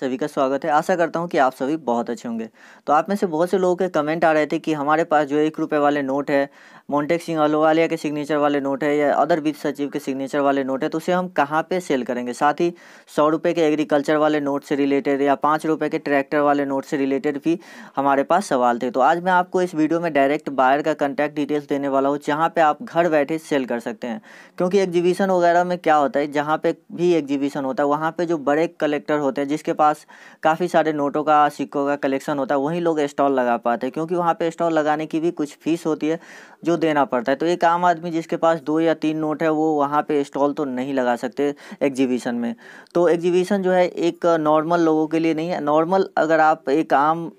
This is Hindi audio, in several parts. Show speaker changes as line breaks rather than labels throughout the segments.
सभी का स्वागत है आशा करता हूँ कि आप सभी बहुत अच्छे होंगे तो आप में से बहुत से लोगों के कमेंट आ रहे थे कि हमारे पास जो एक रुपये वाले नोट है मोन्टेक सिंह अलोवालिया के सिग्नेचर वाले नोट है या अदर वित्त सचिव के सिग्नेचर वाले नोट है तो उसे हम कहाँ पे सेल करेंगे साथ ही सौ रुपये के एग्रीकल्चर वाले नोट से रिलेटेड या पाँच रुपये के ट्रैक्टर वाले नोट से रिलेटेड भी हमारे पास सवाल थे तो आज मैं आपको इस वीडियो में डायरेक्ट बायर का कंटैक्ट डिटेल्स देने वाला हूँ जहाँ पर आप घर बैठे सेल कर सकते हैं क्योंकि एग्जीबिशन वगैरह में क्या होता है जहाँ पे भी एग्जीबिशन होता है वहाँ पर जो बड़े कलेक्टर होते हैं जिसके पास काफ़ी सारे नोटों का सिक्कों का कलेक्शन होता है वहीं लोग स्टॉल लगा पाते हैं क्योंकि वहाँ पर स्टॉल लगाने की भी कुछ फीस होती है जो देना पड़ता है तो एक आम आदमी जिसके पास दो या तीन नोट है वो वहाँ पे स्टॉल तो नहीं लगा सकते एग्जीबिशन में तो एग्जीबिशन जो है एक नॉर्मल लोगों के लिए नहीं है नॉर्मल अगर आप एक आम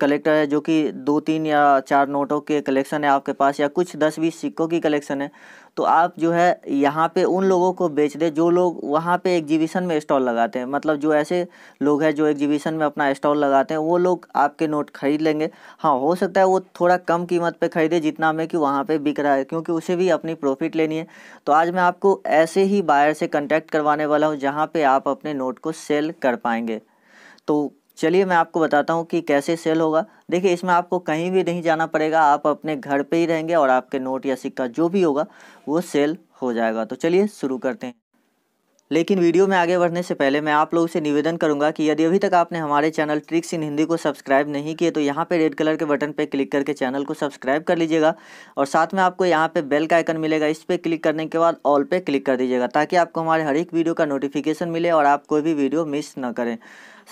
कलेक्टर है जो कि दो तीन या चार नोटों के कलेक्शन है आपके पास या कुछ दस बीस सिक्कों की कलेक्शन है तो आप जो है यहाँ पे उन लोगों को बेच दें जो लोग वहाँ पे एग्जीबिशन में स्टॉल लगाते हैं मतलब जो ऐसे लोग हैं जो एग्जीबिशन में अपना स्टॉल लगाते हैं वो लोग आपके नोट खरीद लेंगे हाँ हो सकता है वो थोड़ा कम कीमत पर खरीदे जितना में कि वहाँ पर बिक रहा है क्योंकि उसे भी अपनी प्रॉफिट लेनी है तो आज मैं आपको ऐसे ही बायर से कंटैक्ट करवाने वाला हूँ जहाँ पर आप अपने नोट को सेल कर पाएंगे तो चलिए मैं आपको बताता हूँ कि कैसे सेल होगा देखिए इसमें आपको कहीं भी नहीं जाना पड़ेगा आप अपने घर पे ही रहेंगे और आपके नोट या सिक्का जो भी होगा वो सेल हो जाएगा तो चलिए शुरू करते हैं लेकिन वीडियो में आगे बढ़ने से पहले मैं आप लोगों से निवेदन करूंगा कि यदि अभी तक आपने हमारे चैनल ट्रिक्स इन हिंदी को सब्सक्राइब नहीं किए तो यहाँ पे रेड कलर के बटन पे क्लिक करके चैनल को सब्सक्राइब कर लीजिएगा और साथ में आपको यहाँ पे बेल का आइकन मिलेगा इस पर क्लिक करने के बाद ऑल पे क्लिक कर दीजिएगा ताकि आपको हमारे हर एक वीडियो का नोटिफिकेशन मिले और आप कोई भी वीडियो मिस न करें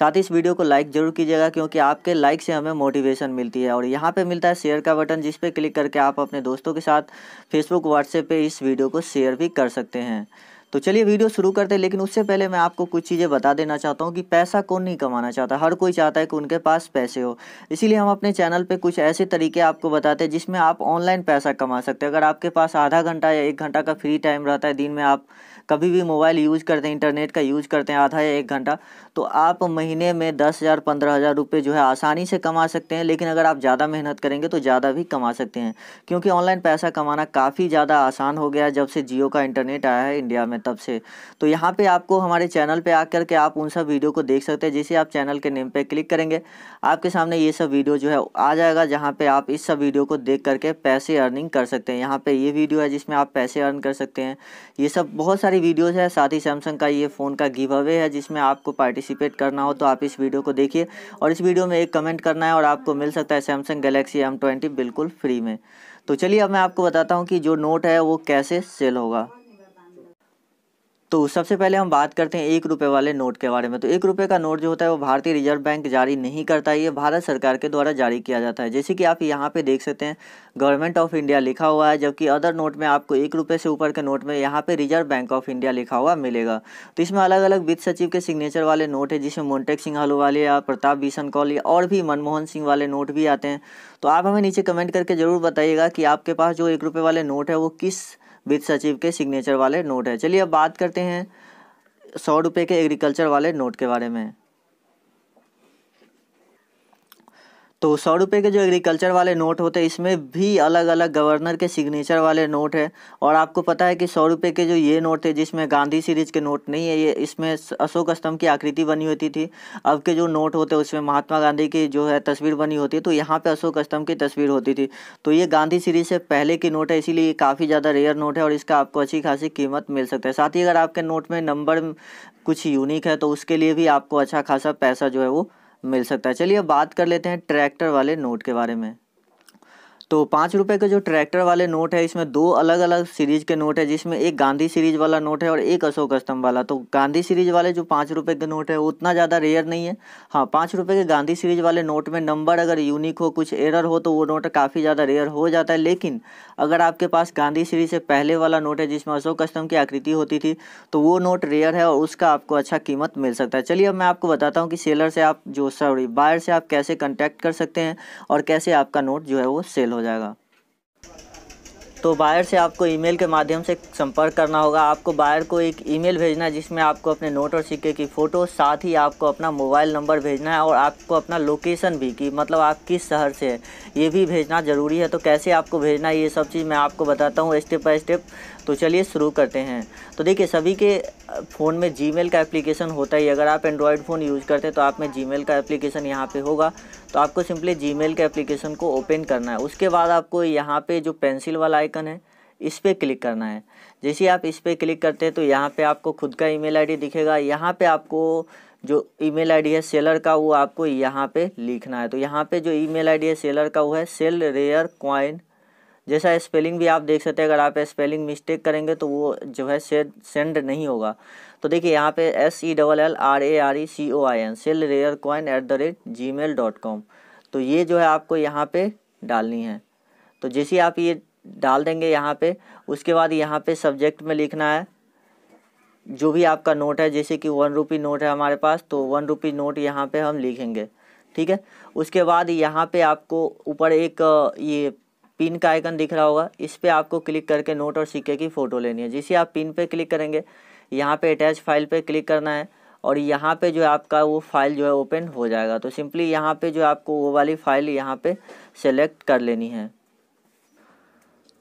साथ ही इस वीडियो को लाइक जरूर कीजिएगा क्योंकि आपके लाइक से हमें मोटिवेशन मिलती है और यहाँ पे मिलता है शेयर का बटन जिस पे क्लिक करके आप अपने दोस्तों के साथ फेसबुक व्हाट्सएप पे इस वीडियो को शेयर भी कर सकते हैं तो चलिए वीडियो शुरू करते हैं लेकिन उससे पहले मैं आपको कुछ चीज़ें बता देना चाहता हूँ कि पैसा कौन नहीं कमाना चाहता हर कोई चाहता है कि उनके पास पैसे हो इसीलिए हम अपने चैनल पर कुछ ऐसे तरीके आपको बताते हैं जिसमें आप ऑनलाइन पैसा कमा सकते हैं अगर आपके पास आधा घंटा या एक घंटा का फ्री टाइम रहता है दिन में आप कभी भी मोबाइल यूज करते हैं इंटरनेट का यूज करते हैं आधा या एक घंटा तो आप महीने में दस हज़ार पंद्रह हज़ार रुपये जो है आसानी से कमा सकते हैं लेकिन अगर आप ज़्यादा मेहनत करेंगे तो ज़्यादा भी कमा सकते हैं क्योंकि ऑनलाइन पैसा कमाना काफ़ी ज़्यादा आसान हो गया है जब से जियो का इंटरनेट आया है इंडिया में तब से तो यहाँ पर आपको हमारे चैनल पर आकर के आप उन सब वीडियो को देख सकते हैं जिसे आप चैनल के नेम पर क्लिक करेंगे आपके सामने ये सब वीडियो जो है आ जाएगा जहाँ पर आप इस सब वीडियो को देख करके पैसे अर्निंग कर सकते हैं यहाँ पर ये वीडियो है जिसमें आप पैसे अर्न कर सकते हैं ये सब बहुत सारी सारी वीडियोस है साथ ही सैमसंग का ये फ़ोन का गिव अवे है जिसमें आपको पार्टिसिपेट करना हो तो आप इस वीडियो को देखिए और इस वीडियो में एक कमेंट करना है और आपको मिल सकता है सैमसंग गलेक्सी एम बिल्कुल फ्री में तो चलिए अब मैं आपको बताता हूँ कि जो नोट है वो कैसे सेल होगा तो सबसे पहले हम बात करते हैं एक रुपये वाले नोट के बारे में तो एक रुपये का नोट जो होता है वो भारतीय रिजर्व बैंक जारी नहीं करता है ये भारत सरकार के द्वारा जारी किया जाता है जैसे कि आप यहाँ पे देख सकते हैं गवर्नमेंट ऑफ इंडिया लिखा हुआ है जबकि अदर नोट में आपको एक रुपये से ऊपर के नोट में यहाँ पर रिजर्व बैंक ऑफ इंडिया लिखा हुआ मिलेगा तो इसमें अलग अलग वित्त सचिव के सिग्नेचर वाले नोट है जिसमें मोन्टेक सिंह हलूवालिया प्रताप भीषण कौलिया और भी मनमोहन सिंह वाले नोट भी आते हैं तो आप हमें नीचे कमेंट करके ज़रूर बताइएगा कि आपके पास जो एक रुपये वाले नोट है वो किस वित्त सचिव के सिग्नेचर वाले नोट है चलिए अब बात करते हैं सौ रुपये के एग्रीकल्चर वाले नोट के बारे में तो सौ रुपये के जो एग्रीकल्चर वाले नोट होते हैं इसमें भी अलग अलग गवर्नर के सिग्नेचर वाले नोट है और आपको पता है कि सौ रुपये के जो ये नोट थे जिसमें गांधी सीरीज के नोट नहीं है ये इसमें अशोक स्तंभ की आकृति बनी होती थी अब के जो नोट होते हैं उसमें महात्मा गांधी की जो है तस्वीर बनी होती है तो यहाँ पर अशोक स्तंभ की तस्वीर होती थी तो ये गांधी सीरीज से पहले की नोट है इसीलिए ये काफ़ी ज़्यादा रेयर नोट है और इसका आपको अच्छी खासी कीमत मिल सकता है साथ ही अगर आपके नोट में नंबर कुछ यूनिक है तो उसके लिए भी आपको अच्छा खासा पैसा जो है वो मिल सकता है चलिए बात कर लेते हैं ट्रैक्टर वाले नोट के बारे में तो पाँच रुपये के जो ट्रैक्टर वाले नोट है इसमें दो अलग अलग सीरीज के नोट है जिसमें एक गांधी सीरीज वाला नोट है और एक अशोक स्तंभ वाला तो गांधी सीरीज वाले जो पाँच रुपये के नोट है उतना ज़्यादा रेयर नहीं है हाँ पाँच रुपये के गांधी सीरीज वाले नोट में नंबर अगर यूनिक हो कुछ एरर हो तो वो नोट काफ़ी ज़्यादा रेयर हो जाता है लेकिन अगर आपके पास गांधी सीरीज से पहले वाला नोट है जिसमें अशोक स्तंभ की आकृति होती थी तो वो नोट रेयर है और उसका आपको अच्छा कीमत मिल सकता है चलिए अब मैं आपको बताता हूँ कि सेलर से आप जो सॉरी बायर से आप कैसे कंटैक्ट कर सकते हैं और कैसे आपका नोट जो है वो सेल हो हो जाएगा तो बायर से आपको ईमेल के माध्यम से संपर्क करना होगा आपको बायर को एक ईमेल भेजना है जिसमें आपको अपने नोट और सिक्के की फ़ोटो साथ ही आपको अपना मोबाइल नंबर भेजना है और आपको अपना लोकेशन भी कि मतलब आप किस शहर से है ये भी भेजना ज़रूरी है तो कैसे आपको भेजना है ये सब चीज़ मैं आपको बताता हूँ स्टेप बाय स्टेप तो चलिए शुरू करते हैं तो देखिए सभी के फ़ोन में जी का एप्लीकेशन होता ही अगर आप एंड्रॉयड फ़ोन यूज़ करते हैं तो आप में जी का एप्लीकेशन यहाँ पे होगा तो आपको सिंपली मेल के एप्लीकेशन को ओपन करना है उसके बाद आपको यहाँ पे जो पेंसिल वाला आइकन है इस पर क्लिक करना है जैसे आप इस पर क्लिक करते हैं तो यहाँ पर आपको खुद का ईमेल आईडी दिखेगा यहाँ पर आपको जो ईमेल आईडी है सेलर का वो आपको यहाँ पे लिखना है तो यहाँ पे जो ईमेल आईडी है सेलर का वो है सेल रेयर क्वाइन जैसा स्पेलिंग भी आप देख सकते हैं अगर आप स्पेलिंग मिस्टेक करेंगे तो वो जो है सेड सेंड नहीं होगा तो देखिए यहाँ पे S E double L R A R E C O I N sell rare coin at the rate Gmail dot com तो ये जो है आपको यहाँ पे डालनी है तो जैसे आप ये डाल देंगे यहाँ पे उसके बाद यहाँ पे सब्जेक्ट में लिखना है जो भी आपका नोट है जैसे कि वन रुपी नोट है हमारे पास तो वन रुपी नोट यहाँ पे हम लिखेंगे ठीक है उसके बाद यहाँ पे आपको ऊपर एक ये पिन का आइकन दिख रहा होगा इस पर आपको क्लिक करके नोट और सिक्के की फ़ोटो लेनी है जिसे आप पिन पे क्लिक करेंगे यहाँ पे अटैच फाइल पे क्लिक करना है और यहाँ पे जो आपका वो फाइल जो है ओपन हो जाएगा तो सिंपली यहाँ पे जो आपको वो वाली फ़ाइल यहाँ पे सेलेक्ट कर लेनी है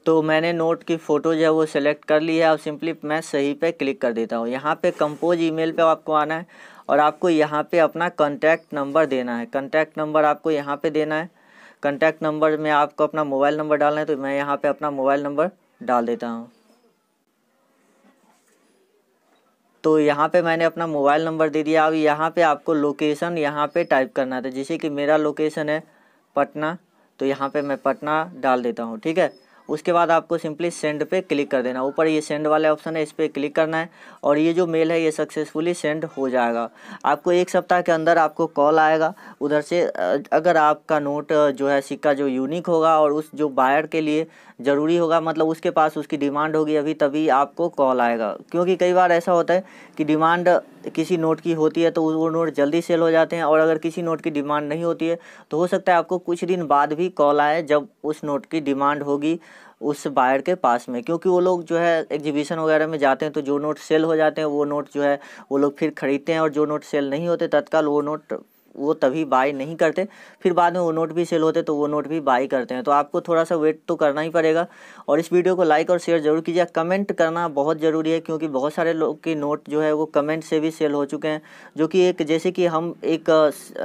तो मैंने नोट की फ़ोटो जो है वो सिलेक्ट कर ली है अब सिंपली मैं सही पे क्लिक कर देता हूँ यहाँ पे कंपोज ईमेल पे आपको आना है और आपको यहाँ पे अपना कॉन्टैक्ट नंबर देना है कॉन्टैक्ट नंबर आपको यहाँ पे देना है कंटैक्ट नंबर में आपको अपना मोबाइल नंबर डालना है तो मैं यहाँ पे अपना मोबाइल नंबर डाल देता हूँ तो यहाँ पे मैंने अपना मोबाइल नंबर दे दिया अब यहाँ पे आपको लोकेशन यहाँ पे टाइप करना था तो जैसे कि मेरा लोकेशन है पटना तो यहाँ पे मैं पटना डाल देता हूँ ठीक है उसके बाद आपको सिंपली सेंड पे क्लिक कर देना ऊपर ये सेंड वाले ऑप्शन है इस पर क्लिक करना है और ये जो मेल है ये सक्सेसफुली सेंड हो जाएगा आपको एक सप्ताह के अंदर आपको कॉल आएगा उधर से अगर आपका नोट जो है सिक्का जो यूनिक होगा और उस जो बायर के लिए ज़रूरी होगा मतलब उसके पास उसकी डिमांड होगी अभी तभी आपको कॉल आएगा क्योंकि कई बार ऐसा होता है कि डिमांड किसी नोट की होती है तो वो नोट जल्दी सेल हो जाते हैं और अगर किसी नोट की डिमांड नहीं होती है तो हो सकता है आपको कुछ दिन बाद भी कॉल आए जब उस नोट की डिमांड होगी उस बायर के पास में क्योंकि वो लोग जो है एग्जीबिशन वगैरह में जाते हैं तो जो नोट सेल हो जाते हैं वो नोट जो है वो लोग फिर ख़रीदते हैं और जो नोट सेल नहीं होते तत्काल वो नोट वो तभी बाई नहीं करते फिर बाद में वो नोट भी सेल होते तो वो नोट भी बाई करते हैं तो आपको थोड़ा सा वेट तो करना ही पड़ेगा और इस वीडियो को लाइक और शेयर जरूर कीजिए कमेंट करना बहुत ज़रूरी है क्योंकि बहुत सारे लोग के नोट जो है वो कमेंट से भी सेल हो चुके हैं जो कि एक जैसे कि हम एक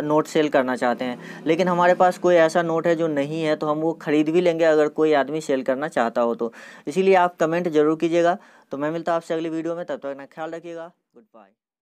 नोट सेल करना चाहते हैं लेकिन हमारे पास कोई ऐसा नोट है जो नहीं है तो हम वो ख़रीद भी लेंगे अगर कोई आदमी सेल करना चाहता हो तो इसीलिए आप कमेंट ज़रूर कीजिएगा तो मैं मिलता हूँ आपसे अगली वीडियो में तब तक अपना ख्याल रखिएगा गुड बाय